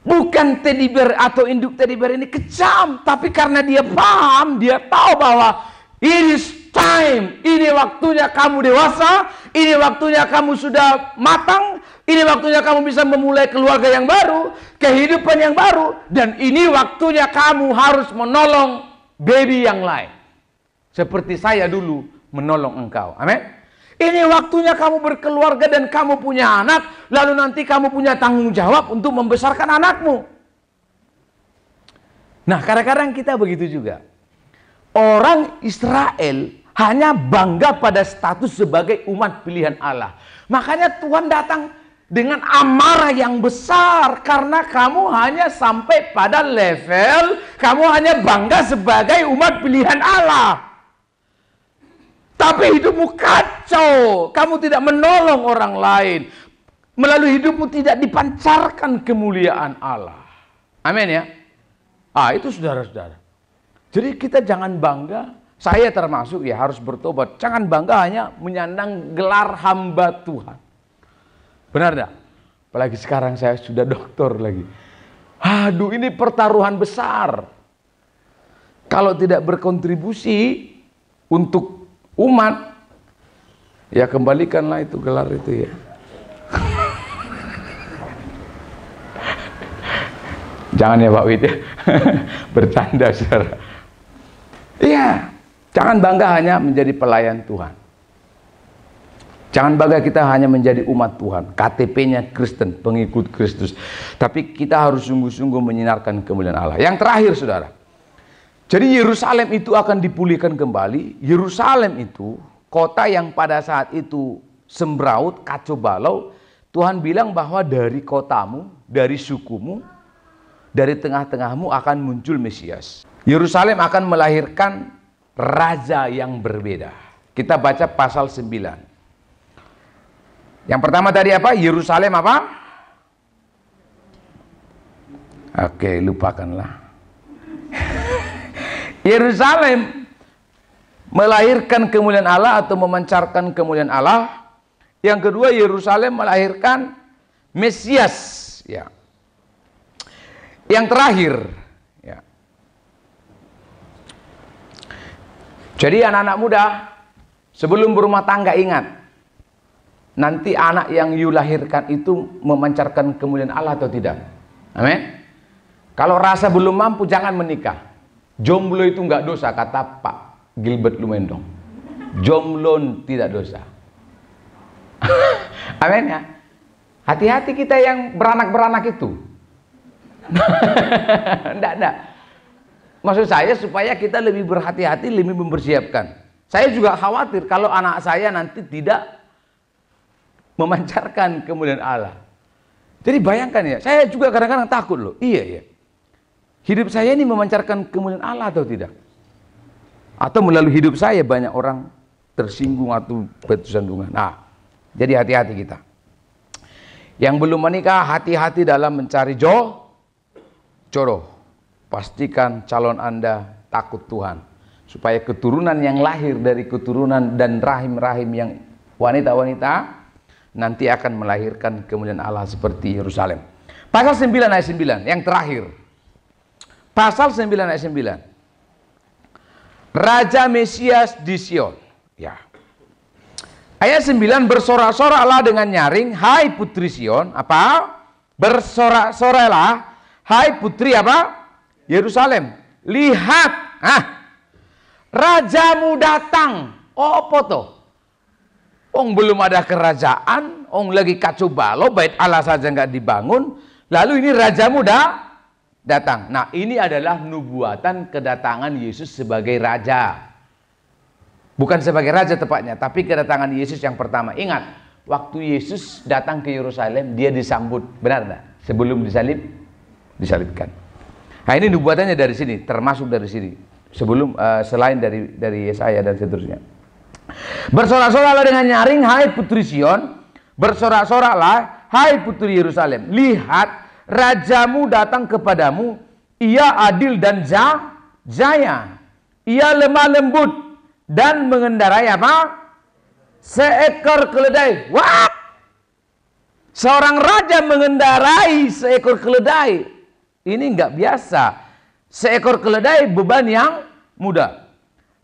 Bukan teddy bear atau induk teddy bear ini kecam, tapi karena dia paham, dia tahu bahwa it is time, ini waktunya kamu dewasa, ini waktunya kamu sudah matang, ini waktunya kamu bisa memulai keluarga yang baru, kehidupan yang baru, dan ini waktunya kamu harus menolong baby yang lain. Seperti saya dulu menolong engkau. Amin. Ini waktunya kamu berkeluarga dan kamu punya anak, lalu nanti kamu punya tanggung jawab untuk membesarkan anakmu. Nah, kadang-kadang kita begitu juga. Orang Israel hanya bangga pada status sebagai umat pilihan Allah. Makanya Tuhan datang dengan amarah yang besar karena kamu hanya sampai pada level kamu hanya bangga sebagai umat pilihan Allah. Tapi hidupmu kacau. Kamu tidak menolong orang lain. Melalui hidupmu tidak dipancarkan kemuliaan Allah. Amin ya. Ah itu saudara-saudara. Jadi kita jangan bangga. Saya termasuk ya harus bertobat. Jangan bangga hanya menyandang gelar hamba Tuhan. Benar tidak? Apalagi sekarang saya sudah doktor lagi. Aduh ini pertaruhan besar. Kalau tidak berkontribusi untuk umat ya kembalikanlah itu gelar itu ya jangan ya Pak Wid ya bertanda saudara iya jangan bangga hanya menjadi pelayan Tuhan jangan bangga kita hanya menjadi umat Tuhan KTP-nya Kristen pengikut Kristus tapi kita harus sungguh-sungguh menyinarkan kemuliaan Allah yang terakhir saudara jadi Yerusalem itu akan dipulihkan kembali. Yerusalem itu kota yang pada saat itu sembraut, kacau balau. Tuhan bilang bahwa dari kotamu, dari sukumu, dari tengah-tengahmu akan muncul Mesias. Yerusalem akan melahirkan raja yang berbeda. Kita baca pasal 9. Yang pertama tadi apa? Yerusalem apa? Oke, lupakanlah. Yerusalem melahirkan kemuliaan Allah atau memancarkan kemuliaan Allah. Yang kedua Yerusalem melahirkan Mesias. Ya. Yang terakhir. Ya. Jadi anak-anak muda sebelum berumah tangga ingat. Nanti anak yang you lahirkan itu memancarkan kemuliaan Allah atau tidak. Amin. Kalau rasa belum mampu jangan menikah. Jomblo itu nggak dosa kata Pak Gilbert Lumendong. Jomblo tidak dosa. Amin ya. Hati-hati kita yang beranak-beranak itu. Enggak, enggak. Maksud saya supaya kita lebih berhati-hati, lebih mempersiapkan. Saya juga khawatir kalau anak saya nanti tidak memancarkan kemudian Allah. Jadi bayangkan ya, saya juga kadang-kadang takut loh. Iya, iya. Hidup saya ini memancarkan kemuliaan Allah atau tidak? Atau melalui hidup saya banyak orang tersinggung atau bersandungan. Nah, jadi hati-hati kita. Yang belum menikah, hati-hati dalam mencari jo, jodoh. Pastikan calon Anda takut Tuhan. Supaya keturunan yang lahir dari keturunan dan rahim-rahim yang wanita-wanita nanti akan melahirkan kemuliaan Allah seperti Yerusalem. Pasal 9 ayat 9, yang terakhir. Pasal 9 ayat 9. Raja Mesias di Sion. Ya. Ayat 9 bersorak-soraklah dengan nyaring, hai putri Sion, apa? Bersorak-soraklah, hai putri apa? Yerusalem. Lihat, ah. Rajamu datang. Oh, apa toh? Ong belum ada kerajaan, ong lagi kacau balo, bait Allah saja nggak dibangun. Lalu ini rajamu dah datang. Nah, ini adalah nubuatan kedatangan Yesus sebagai raja. Bukan sebagai raja tepatnya, tapi kedatangan Yesus yang pertama. Ingat, waktu Yesus datang ke Yerusalem, dia disambut. Benar enggak? Sebelum disalib, disalibkan. Nah, ini nubuatannya dari sini, termasuk dari sini. Sebelum uh, selain dari dari Yesaya dan seterusnya. Bersorak-soraklah dengan nyaring, hai putri Sion, bersorak-soraklah hai putri Yerusalem. Lihat rajamu datang kepadamu, ia adil dan jaya. Ia lemah lembut dan mengendarai apa? Seekor keledai. Wah! Seorang raja mengendarai seekor keledai. Ini nggak biasa. Seekor keledai beban yang mudah.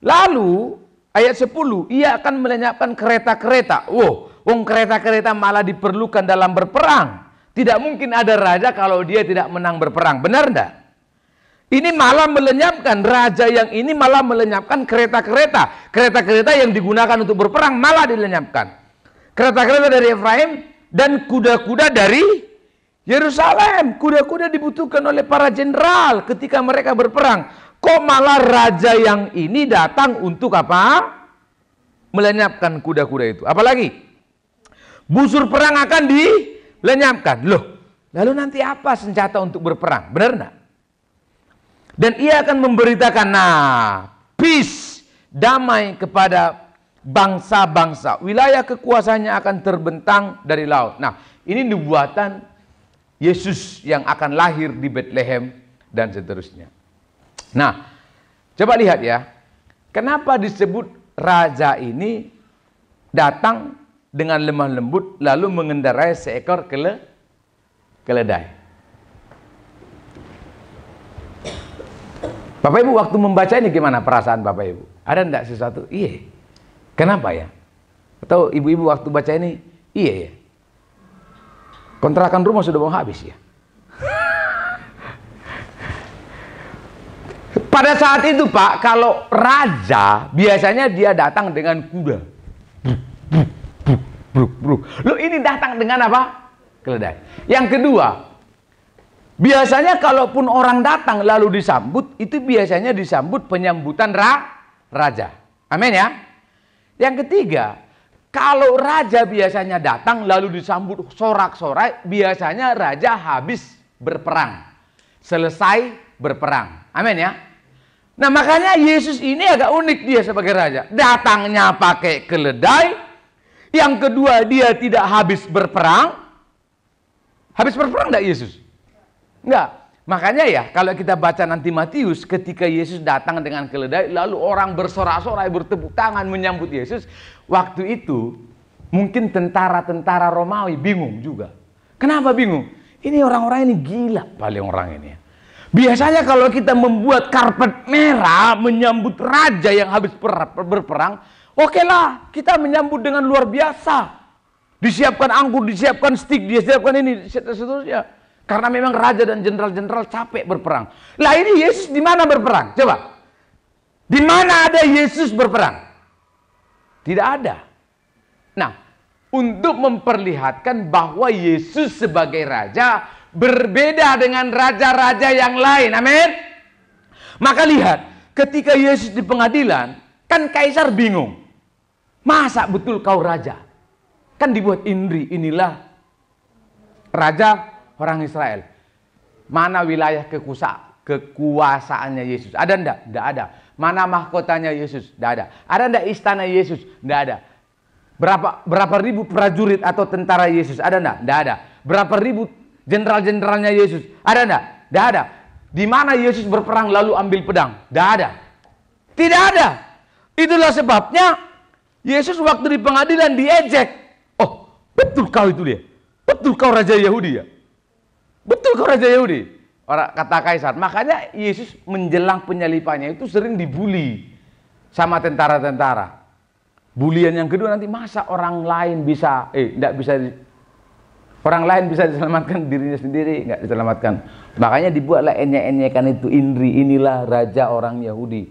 Lalu ayat 10, ia akan melenyapkan kereta-kereta. Wow, wong kereta-kereta malah diperlukan dalam berperang. Tidak mungkin ada raja kalau dia tidak menang berperang. Benar enggak? Ini malah melenyapkan raja yang ini malah melenyapkan kereta-kereta. Kereta-kereta yang digunakan untuk berperang malah dilenyapkan. Kereta-kereta dari Efraim dan kuda-kuda dari Yerusalem. Kuda-kuda dibutuhkan oleh para jenderal ketika mereka berperang. Kok malah raja yang ini datang untuk apa? Melenyapkan kuda-kuda itu. Apalagi busur perang akan di lenyapkan. Loh, lalu nanti apa senjata untuk berperang? Benar enggak? Dan ia akan memberitakan, nah, peace, damai kepada bangsa-bangsa. Wilayah kekuasaannya akan terbentang dari laut. Nah, ini nubuatan Yesus yang akan lahir di Bethlehem dan seterusnya. Nah, coba lihat ya. Kenapa disebut raja ini datang dengan lemah lembut lalu mengendarai seekor kele keledai. Bapak Ibu waktu membaca ini gimana perasaan Bapak Ibu? Ada enggak sesuatu? Iya. Kenapa ya? Atau ibu-ibu waktu baca ini, iya ya. Kontrakan rumah sudah mau habis ya. Pada saat itu Pak, kalau raja biasanya dia datang dengan kuda bruk bruk. Lo ini datang dengan apa? Keledai. Yang kedua, biasanya kalaupun orang datang lalu disambut, itu biasanya disambut penyambutan ra raja. Amin ya. Yang ketiga, kalau raja biasanya datang lalu disambut sorak-sorai, biasanya raja habis berperang. Selesai berperang. Amin ya. Nah makanya Yesus ini agak unik dia sebagai raja. Datangnya pakai keledai, yang kedua, dia tidak habis berperang. Habis berperang tidak Yesus? Enggak. Makanya ya, kalau kita baca nanti Matius, ketika Yesus datang dengan keledai, lalu orang bersorak-sorai bertepuk tangan menyambut Yesus, waktu itu mungkin tentara-tentara Romawi bingung juga. Kenapa bingung? Ini orang-orang ini gila paling orang ini. Ya. Biasanya kalau kita membuat karpet merah menyambut raja yang habis berperang, Oke lah, kita menyambut dengan luar biasa. Disiapkan anggur, disiapkan stik, disiapkan ini, seterusnya. Karena memang raja dan jenderal-jenderal capek berperang. Lah ini Yesus di mana berperang? Coba. Di mana ada Yesus berperang? Tidak ada. Nah, untuk memperlihatkan bahwa Yesus sebagai raja berbeda dengan raja-raja yang lain. Amin. Maka lihat, ketika Yesus di pengadilan, kan kaisar bingung. Masa betul kau raja? Kan dibuat Indri, inilah raja orang Israel. Mana wilayah kekusa, kekuasaannya Yesus? Ada ndak? Ndak ada. Mana mahkotanya Yesus? Ndak ada. Ada ndak istana Yesus? Ndak ada. Berapa berapa ribu prajurit atau tentara Yesus? Ada ndak? Ndak ada. Berapa ribu jenderal-jenderalnya Yesus? Ada ndak? Ndak ada. Di mana Yesus berperang lalu ambil pedang? Tidak ada. Tidak ada. Itulah sebabnya Yesus waktu di pengadilan diejek. Oh, betul kau itu dia. Betul kau raja Yahudi ya. Betul kau raja Yahudi. Orang kata kaisar. Makanya Yesus menjelang penyalipannya itu sering dibully sama tentara-tentara. Bulian yang kedua nanti masa orang lain bisa eh tidak bisa orang lain bisa diselamatkan dirinya sendiri nggak diselamatkan. Makanya dibuatlah enyek-enyekan itu Indri inilah raja orang Yahudi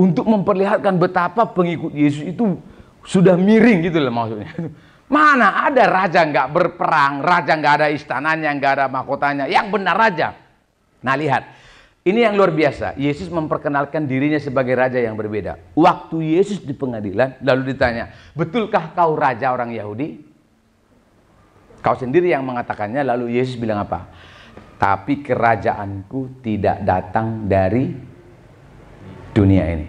untuk memperlihatkan betapa pengikut Yesus itu sudah miring gitu loh maksudnya. Mana ada raja nggak berperang, raja nggak ada istananya, nggak ada mahkotanya. Yang benar raja. Nah lihat, ini yang luar biasa. Yesus memperkenalkan dirinya sebagai raja yang berbeda. Waktu Yesus di pengadilan, lalu ditanya, betulkah kau raja orang Yahudi? Kau sendiri yang mengatakannya, lalu Yesus bilang apa? Tapi kerajaanku tidak datang dari dunia ini.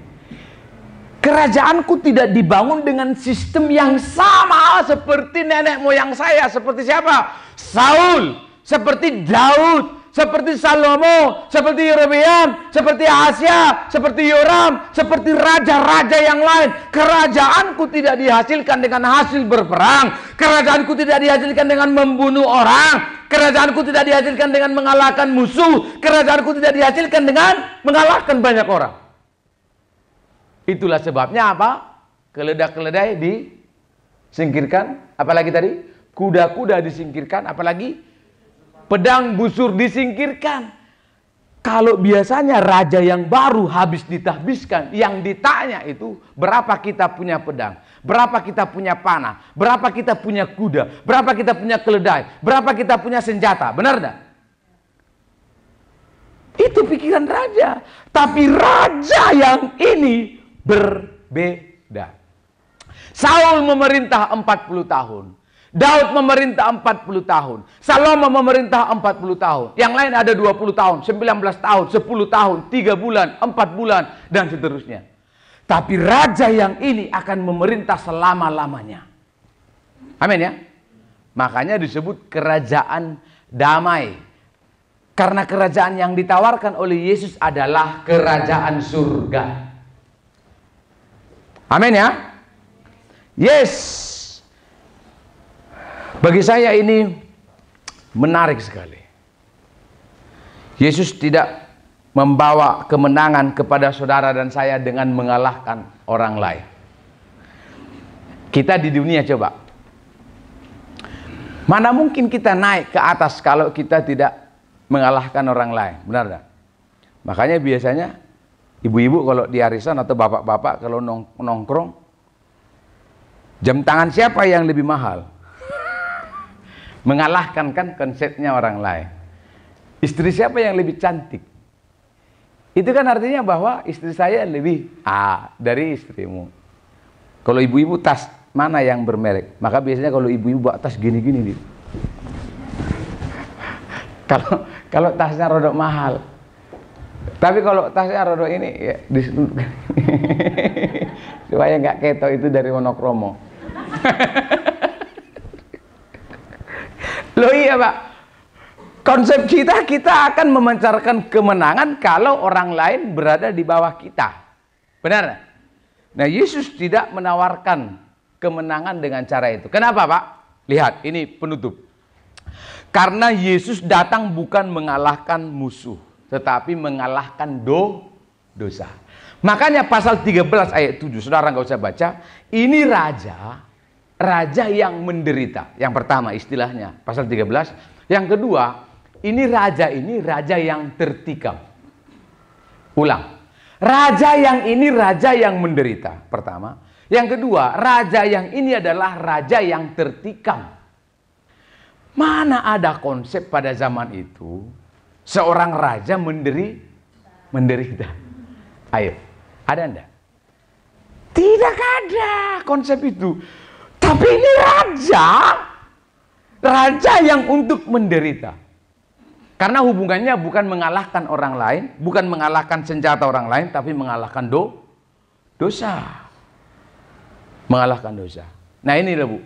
Kerajaanku tidak dibangun dengan sistem yang sama seperti nenek moyang saya, seperti siapa? Saul, seperti Daud, seperti Salomo, seperti Yerobeam, seperti Asia, seperti Yoram, seperti raja-raja yang lain. Kerajaanku tidak dihasilkan dengan hasil berperang. Kerajaanku tidak dihasilkan dengan membunuh orang. Kerajaanku tidak dihasilkan dengan mengalahkan musuh. Kerajaanku tidak dihasilkan dengan mengalahkan banyak orang. Itulah sebabnya apa? keledai keledai disingkirkan. Apalagi tadi? Kuda-kuda disingkirkan. Apalagi? Pedang busur disingkirkan. Kalau biasanya raja yang baru habis ditahbiskan, yang ditanya itu berapa kita punya pedang, berapa kita punya panah, berapa kita punya kuda, berapa kita punya keledai, berapa kita punya senjata, benar tidak? Itu pikiran raja. Tapi raja yang ini berbeda. Saul memerintah 40 tahun. Daud memerintah 40 tahun. Salomo memerintah 40 tahun. Yang lain ada 20 tahun, 19 tahun, 10 tahun, 3 bulan, 4 bulan, dan seterusnya. Tapi raja yang ini akan memerintah selama-lamanya. Amin ya? Makanya disebut kerajaan damai. Karena kerajaan yang ditawarkan oleh Yesus adalah kerajaan surga. Amin ya. Yes. Bagi saya ini menarik sekali. Yesus tidak membawa kemenangan kepada saudara dan saya dengan mengalahkan orang lain. Kita di dunia coba. Mana mungkin kita naik ke atas kalau kita tidak mengalahkan orang lain, benar tak? Makanya biasanya Ibu-ibu kalau di arisan atau bapak-bapak kalau nong nongkrong, jam tangan siapa yang lebih mahal? Mengalahkan kan konsepnya orang lain. Istri siapa yang lebih cantik? Itu kan artinya bahwa istri saya lebih A dari istrimu. Kalau ibu-ibu tas mana yang bermerek? Maka biasanya kalau ibu-ibu bawa tas gini-gini. Kalau kalau tasnya rodok mahal, tapi kalau tasnya rodo ini ya Supaya nggak keto itu dari monokromo. Lo iya Pak. Konsep kita kita akan memancarkan kemenangan kalau orang lain berada di bawah kita. Benar? Nah, Yesus tidak menawarkan kemenangan dengan cara itu. Kenapa, Pak? Lihat, ini penutup. Karena Yesus datang bukan mengalahkan musuh tetapi mengalahkan do dosa. Makanya pasal 13 ayat 7, saudara nggak usah baca, ini raja, raja yang menderita. Yang pertama istilahnya, pasal 13. Yang kedua, ini raja ini raja yang tertikam. Ulang. Raja yang ini raja yang menderita, pertama. Yang kedua, raja yang ini adalah raja yang tertikam. Mana ada konsep pada zaman itu Seorang raja menderi, menderita. Ayo, ada anda? Tidak ada konsep itu. Tapi ini raja. Raja yang untuk menderita. Karena hubungannya bukan mengalahkan orang lain, bukan mengalahkan senjata orang lain, tapi mengalahkan do, dosa. Mengalahkan dosa. Nah ini Bu,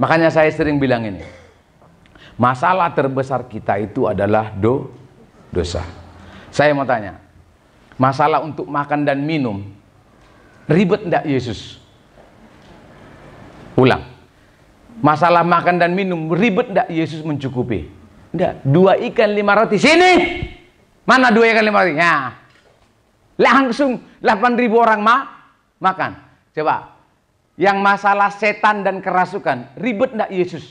makanya saya sering bilang ini. Masalah terbesar kita itu adalah do, dosa. Saya mau tanya, masalah untuk makan dan minum, ribet enggak Yesus? Ulang. Masalah makan dan minum, ribet enggak Yesus mencukupi? Enggak. Dua ikan lima roti, sini! Mana dua ikan lima roti? Ya. Langsung delapan ribu orang ma makan. Coba, yang masalah setan dan kerasukan, ribet enggak Yesus?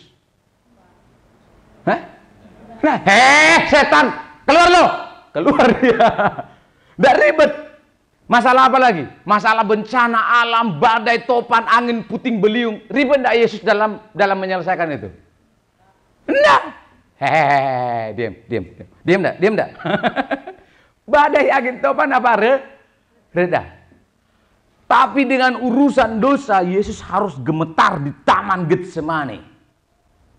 Hah? Nah, heh, setan Keluar lo. Keluar dia. Tidak ribet. Masalah apa lagi? Masalah bencana alam, badai, topan, angin, puting beliung. Ribet tidak Yesus dalam dalam menyelesaikan itu? tidak Hehehe, diam, diam, diam. Diam Diam badai, angin, topan apa? Re? Reda. Tapi dengan urusan dosa, Yesus harus gemetar di taman Getsemani.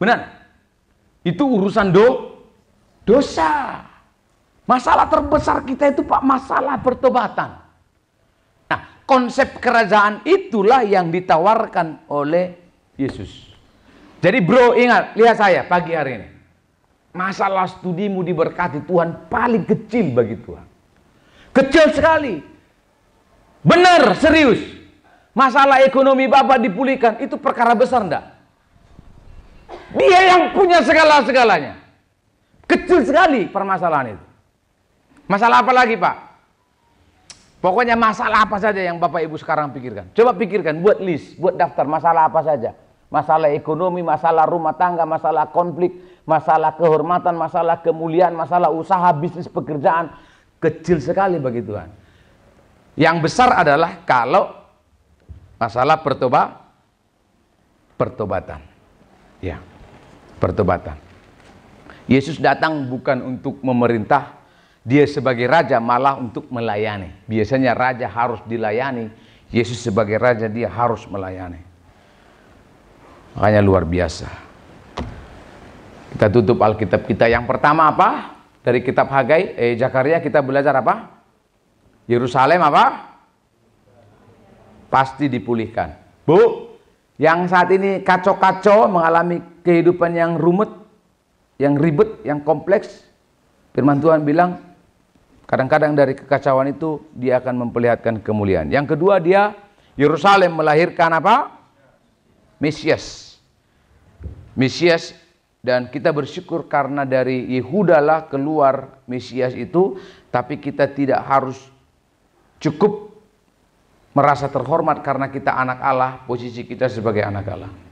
Benar? Itu urusan do dosa. Masalah terbesar kita itu Pak, masalah pertobatan. Nah, konsep kerajaan itulah yang ditawarkan oleh Yesus. Jadi bro ingat, lihat saya pagi hari ini. Masalah studimu diberkati Tuhan paling kecil bagi Tuhan. Kecil sekali. Benar, serius. Masalah ekonomi Bapak dipulihkan, itu perkara besar enggak? Dia yang punya segala-segalanya. Kecil sekali permasalahan itu. Masalah apa lagi Pak? Pokoknya masalah apa saja yang Bapak Ibu sekarang pikirkan. Coba pikirkan, buat list, buat daftar masalah apa saja. Masalah ekonomi, masalah rumah tangga, masalah konflik, masalah kehormatan, masalah kemuliaan, masalah usaha, bisnis, pekerjaan. Kecil sekali bagi Tuhan. Yang besar adalah kalau masalah pertobat, pertobatan. Ya, pertobatan. Yesus datang bukan untuk memerintah dia sebagai raja malah untuk melayani. Biasanya raja harus dilayani. Yesus sebagai raja dia harus melayani. Makanya luar biasa. Kita tutup Alkitab kita. Yang pertama apa? Dari kitab Hagai, eh Zakaria kita belajar apa? Yerusalem apa? Pasti dipulihkan. Bu, yang saat ini kacau-kacau mengalami kehidupan yang rumit, yang ribet, yang kompleks, firman Tuhan bilang Kadang-kadang dari kekacauan itu dia akan memperlihatkan kemuliaan. Yang kedua dia Yerusalem melahirkan apa? Mesias. Mesias dan kita bersyukur karena dari Yehuda lah keluar Mesias itu, tapi kita tidak harus cukup merasa terhormat karena kita anak Allah, posisi kita sebagai anak Allah.